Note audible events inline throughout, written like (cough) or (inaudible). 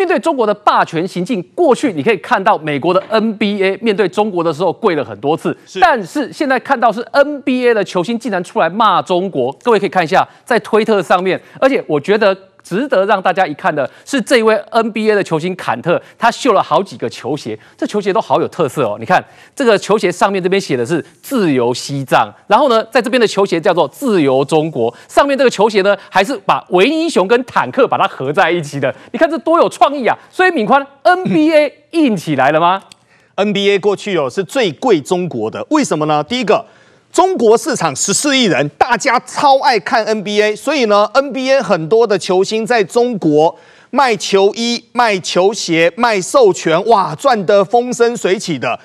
面对中国的霸权行径，过去你可以看到美国的 NBA 面对中国的时候跪了很多次，但是现在看到是 NBA 的球星竟然出来骂中国，各位可以看一下在推特上面，而且我觉得。值得让大家一看的是，这位 NBA 的球星坎特，他秀了好几个球鞋，这球鞋都好有特色哦。你看这个球鞋上面这边写的是“自由西藏”，然后呢，在这边的球鞋叫做“自由中国”，上面这个球鞋呢，还是把维尼熊跟坦克把它合在一起的。你看这多有创意啊！所以敏宽，NBA (laughs) 硬起来了吗？NBA 过去哦是最贵中国的，为什么呢？第一个。中国市场十四亿人，大家超爱看 NBA，所以呢，NBA 很多的球星在中国卖球衣、卖球鞋、卖授权，哇，赚得风生水起的。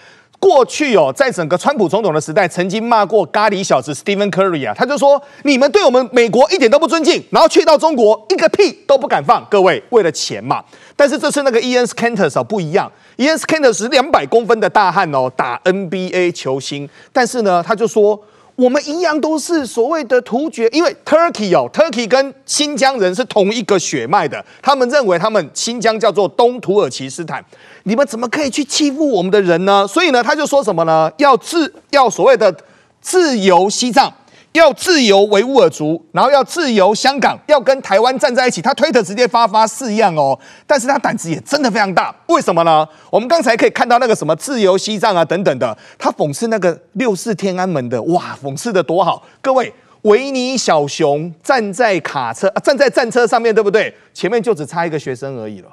过去哦，在整个川普总统的时代，曾经骂过咖喱小子 Stephen Curry 啊，他就说你们对我们美国一点都不尊敬，然后去到中国一个屁都不敢放。各位为了钱嘛，但是这次那个 Ian s c a n t e r s 啊不一样，Ian s c a n t e r s 是两百公分的大汉哦，打 NBA 球星，但是呢，他就说。我们一样都是所谓的突厥，因为 Turkey 哦，Turkey 跟新疆人是同一个血脉的，他们认为他们新疆叫做东土耳其斯坦，你们怎么可以去欺负我们的人呢？所以呢，他就说什么呢？要自要所谓的自由西藏。要自由维吾尔族，然后要自由香港，要跟台湾站在一起。他推特直接发发四样哦，但是他胆子也真的非常大。为什么呢？我们刚才可以看到那个什么自由西藏啊等等的，他讽刺那个六四天安门的，哇，讽刺的多好！各位，维尼小熊站在卡车，站在战车上面，对不对？前面就只差一个学生而已了。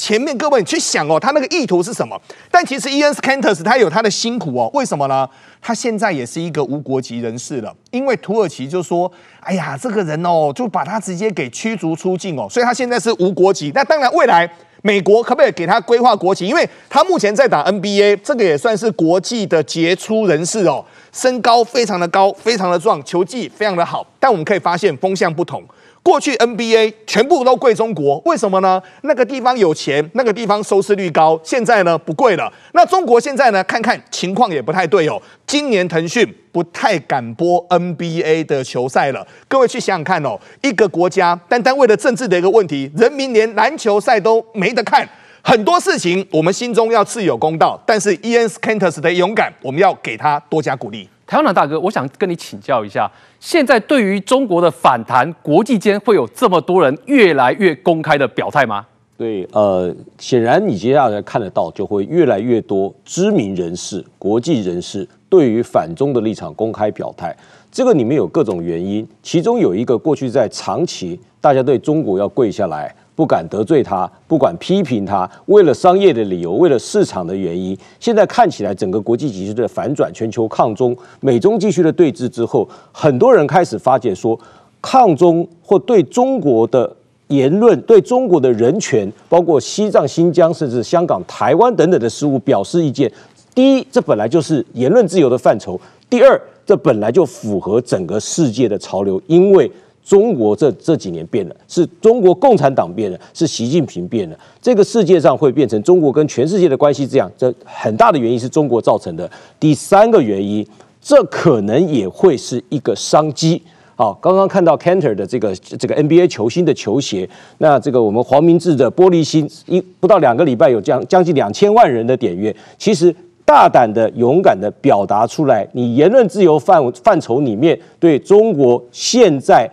前面各位，你去想哦，他那个意图是什么？但其实伊恩斯坎特斯他有他的辛苦哦，为什么呢？他现在也是一个无国籍人士了，因为土耳其就说：“哎呀，这个人哦，就把他直接给驱逐出境哦。”所以他现在是无国籍。那当然，未来美国可不可以给他规划国籍？因为他目前在打 NBA，这个也算是国际的杰出人士哦，身高非常的高，非常的壮，球技非常的好。但我们可以发现风向不同。过去 NBA 全部都贵中国，为什么呢？那个地方有钱，那个地方收视率高。现在呢不贵了。那中国现在呢？看看情况也不太对哦。今年腾讯不太敢播 NBA 的球赛了。各位去想想看哦，一个国家单单为了政治的一个问题，人民连篮球赛都没得看。很多事情我们心中要自有公道，但是 Ian s c a n t e r s 的勇敢，我们要给他多加鼓励。台湾大哥，我想跟你请教一下，现在对于中国的反弹，国际间会有这么多人越来越公开的表态吗？对，呃，显然你接下来看得到，就会越来越多知名人士、国际人士对于反中的立场公开表态。这个里面有各种原因，其中有一个过去在长期，大家对中国要跪下来。不敢得罪他，不敢批评他。为了商业的理由，为了市场的原因，现在看起来整个国际局势的反转，全球抗中，美中继续的对峙之后，很多人开始发现说，抗中或对中国的言论、对中国的人权，包括西藏、新疆，甚至香港、台湾等等的事物表示意见。第一，这本来就是言论自由的范畴；第二，这本来就符合整个世界的潮流，因为。中国这这几年变了，是中国共产党变了，是习近平变了。这个世界上会变成中国跟全世界的关系这样，这很大的原因是中国造成的。第三个原因，这可能也会是一个商机。好，刚刚看到 c a n t e r 的这个这个 NBA 球星的球鞋，那这个我们黄明志的玻璃心，一不到两个礼拜有将将近两千万人的点阅。其实大胆的、勇敢的表达出来，你言论自由范范畴里面对中国现在。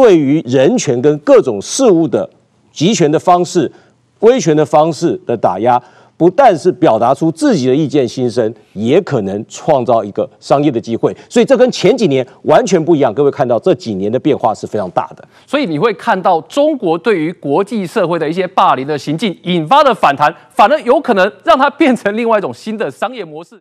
对于人权跟各种事物的集权的方式、威权的方式的打压，不但是表达出自己的意见心声，也可能创造一个商业的机会。所以这跟前几年完全不一样。各位看到这几年的变化是非常大的。所以你会看到中国对于国际社会的一些霸凌的行径引发的反弹，反而有可能让它变成另外一种新的商业模式。